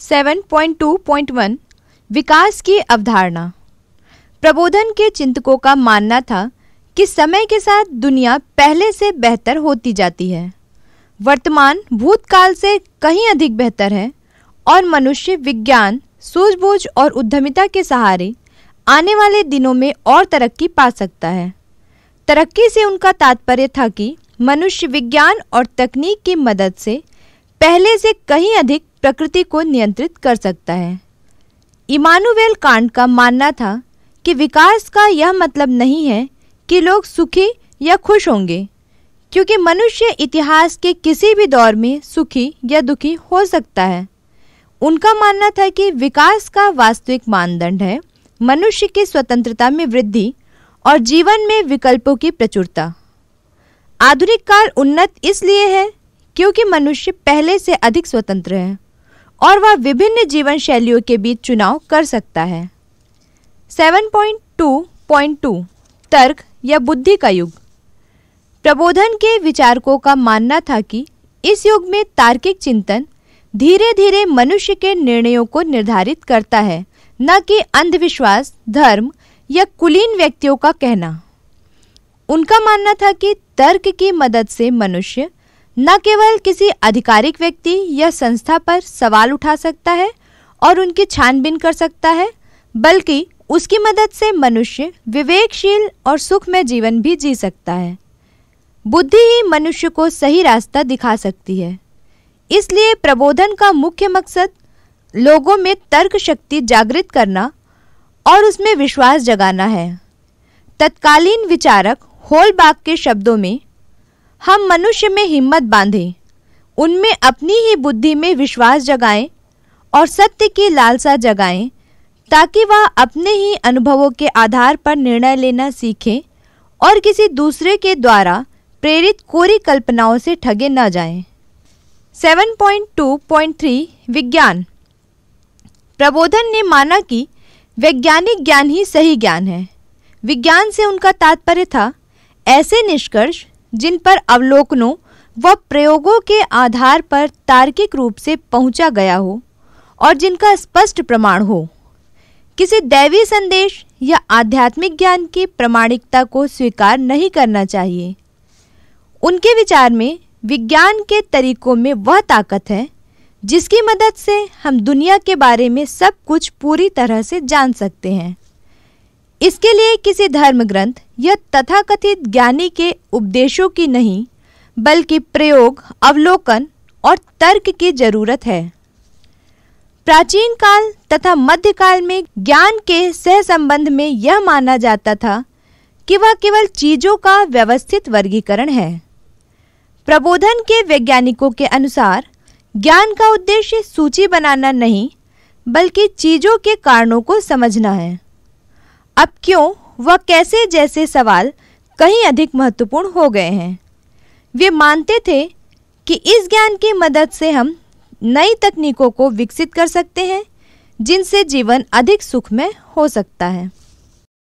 7.2.1 विकास की अवधारणा प्रबोधन के चिंतकों का मानना था कि समय के साथ दुनिया पहले से बेहतर होती जाती है वर्तमान भूतकाल से कहीं अधिक बेहतर है और मनुष्य विज्ञान सूझबूझ और उद्यमिता के सहारे आने वाले दिनों में और तरक्की पा सकता है तरक्की से उनका तात्पर्य था कि मनुष्य विज्ञान और तकनीक की मदद से पहले से कहीं अधिक प्रकृति को नियंत्रित कर सकता है इमानुवेल कांड का मानना था कि विकास का यह मतलब नहीं है कि लोग सुखी या खुश होंगे क्योंकि मनुष्य इतिहास के किसी भी दौर में सुखी या दुखी हो सकता है उनका मानना था कि विकास का वास्तविक मानदंड है मनुष्य की स्वतंत्रता में वृद्धि और जीवन में विकल्पों की प्रचुरता आधुनिक काल उन्नत इसलिए है क्योंकि मनुष्य पहले से अधिक स्वतंत्र है और वह विभिन्न जीवन शैलियों के बीच चुनाव कर सकता है 7.2.2 तर्क या बुद्धि का युग प्रबोधन के विचारकों का मानना था कि इस युग में तार्किक चिंतन धीरे धीरे मनुष्य के निर्णयों को निर्धारित करता है न कि अंधविश्वास धर्म या कुलीन व्यक्तियों का कहना उनका मानना था कि तर्क की मदद से मनुष्य न केवल किसी आधिकारिक व्यक्ति या संस्था पर सवाल उठा सकता है और उनकी छानबीन कर सकता है बल्कि उसकी मदद से मनुष्य विवेकशील और सुखमय जीवन भी जी सकता है बुद्धि ही मनुष्य को सही रास्ता दिखा सकती है इसलिए प्रबोधन का मुख्य मकसद लोगों में तर्क शक्ति जागृत करना और उसमें विश्वास जगाना है तत्कालीन विचारक होलबाग के शब्दों में हम मनुष्य में हिम्मत बांधें उनमें अपनी ही बुद्धि में विश्वास जगाएं और सत्य की लालसा जगाएं ताकि वह अपने ही अनुभवों के आधार पर निर्णय लेना सीखें और किसी दूसरे के द्वारा प्रेरित कोरी कल्पनाओं से ठगे न जाएं। 7.2.3 विज्ञान प्रबोधन ने माना कि वैज्ञानिक ज्ञान ही सही ज्ञान है विज्ञान से उनका तात्पर्य था ऐसे निष्कर्ष जिन पर अवलोकनों व प्रयोगों के आधार पर तार्किक रूप से पहुंचा गया हो और जिनका स्पष्ट प्रमाण हो किसी दैवी संदेश या आध्यात्मिक ज्ञान की प्रमाणिकता को स्वीकार नहीं करना चाहिए उनके विचार में विज्ञान के तरीकों में वह ताकत है जिसकी मदद से हम दुनिया के बारे में सब कुछ पूरी तरह से जान सकते हैं इसके लिए किसी धर्म ग्रंथ या तथाकथित ज्ञानी के उपदेशों की नहीं बल्कि प्रयोग अवलोकन और तर्क की जरूरत है प्राचीन काल तथा मध्यकाल में ज्ञान के सहसंबंध में यह माना जाता था कि वह केवल चीजों का व्यवस्थित वर्गीकरण है प्रबोधन के वैज्ञानिकों के अनुसार ज्ञान का उद्देश्य सूची बनाना नहीं बल्कि चीजों के कारणों को समझना है अब क्यों व कैसे जैसे सवाल कहीं अधिक महत्वपूर्ण हो गए हैं वे मानते थे कि इस ज्ञान की मदद से हम नई तकनीकों को विकसित कर सकते हैं जिनसे जीवन अधिक सुखमय हो सकता है